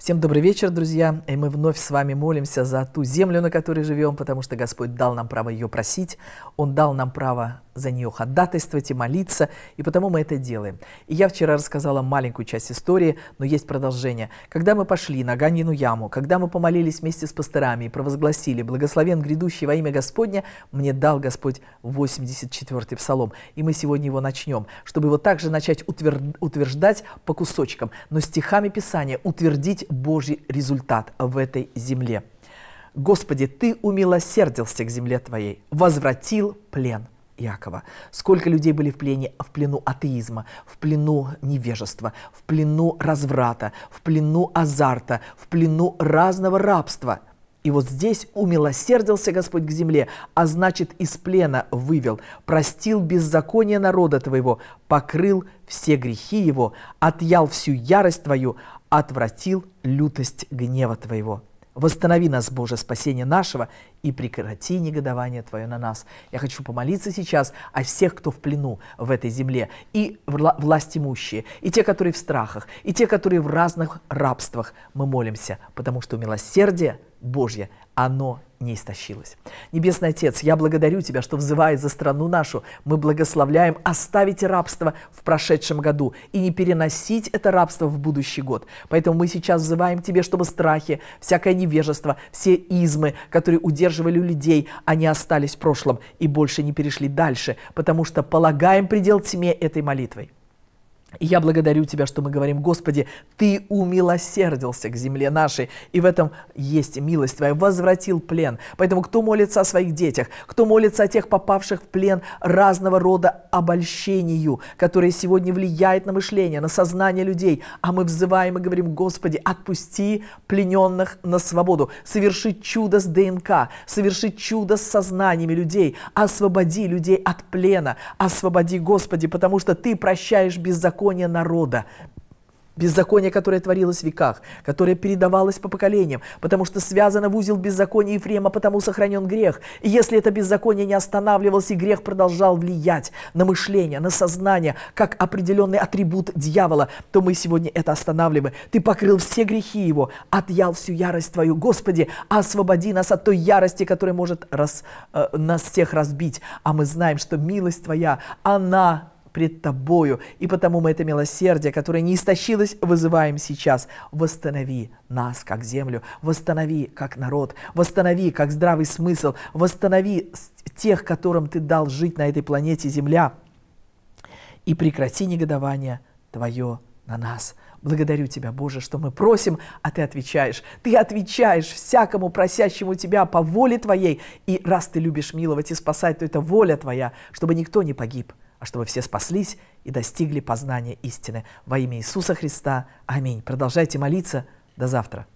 Всем добрый вечер, друзья, и мы вновь с вами молимся за ту землю, на которой живем, потому что Господь дал нам право ее просить, Он дал нам право за нее ходатайствовать и молиться, и потому мы это делаем. И я вчера рассказала маленькую часть истории, но есть продолжение. Когда мы пошли на Ганину яму, когда мы помолились вместе с пасторами и провозгласили «Благословен грядущий во имя Господня», мне дал Господь 84-й псалом, и мы сегодня его начнем, чтобы его также начать утверждать по кусочкам, но стихами Писания утвердить Божий результат в этой земле. Господи, Ты умилосердился к земле Твоей, возвратил плен – Якова. Сколько людей были в плене, а в плену атеизма, в плену невежества, в плену разврата, в плену азарта, в плену разного рабства. И вот здесь умилосердился Господь к земле, а значит, из плена вывел, простил беззаконие народа твоего, покрыл все грехи его, отъял всю ярость твою, отвратил лютость гнева твоего. Восстанови нас, Боже, спасение нашего, и прекрати негодование Твое на нас. Я хочу помолиться сейчас о всех, кто в плену в этой земле, и власть имущие, и те, которые в страхах, и те, которые в разных рабствах. Мы молимся, потому что милосердие Божье, оно не истощилась. Небесный Отец, я благодарю Тебя, что, взывая за страну нашу, мы благословляем оставить рабство в прошедшем году и не переносить это рабство в будущий год. Поэтому мы сейчас взываем Тебе, чтобы страхи, всякое невежество, все измы, которые удерживали людей, они остались в прошлом и больше не перешли дальше, потому что полагаем предел тьме этой молитвой я благодарю Тебя, что мы говорим, Господи, Ты умилосердился к земле нашей, и в этом есть милость Твоя, возвратил плен. Поэтому кто молится о своих детях, кто молится о тех, попавших в плен разного рода обольщению, которое сегодня влияет на мышление, на сознание людей, а мы взываем и говорим, Господи, отпусти плененных на свободу, соверши чудо с ДНК, соверши чудо с сознаниями людей, освободи людей от плена, освободи, Господи, потому что Ты прощаешь беззаконие, беззаконие народа, беззаконие, которое творилось в веках, которое передавалось по поколениям, потому что связано в узел беззакония Ефрема, потому сохранен грех. И если это беззаконие не останавливалось, и грех продолжал влиять на мышление, на сознание, как определенный атрибут дьявола, то мы сегодня это останавливаем. Ты покрыл все грехи его, отъял всю ярость твою. Господи, освободи нас от той ярости, которая может раз, э, нас всех разбить. А мы знаем, что милость твоя, она пред Тобою, и потому мы это милосердие, которое не истощилось, вызываем сейчас. Восстанови нас, как землю, восстанови, как народ, восстанови, как здравый смысл, восстанови тех, которым Ты дал жить на этой планете Земля, и прекрати негодование Твое на нас. Благодарю Тебя, Боже, что мы просим, а Ты отвечаешь. Ты отвечаешь всякому просящему Тебя по воле Твоей. И раз Ты любишь миловать и спасать, то это воля Твоя, чтобы никто не погиб, а чтобы все спаслись и достигли познания истины. Во имя Иисуса Христа. Аминь. Продолжайте молиться. До завтра.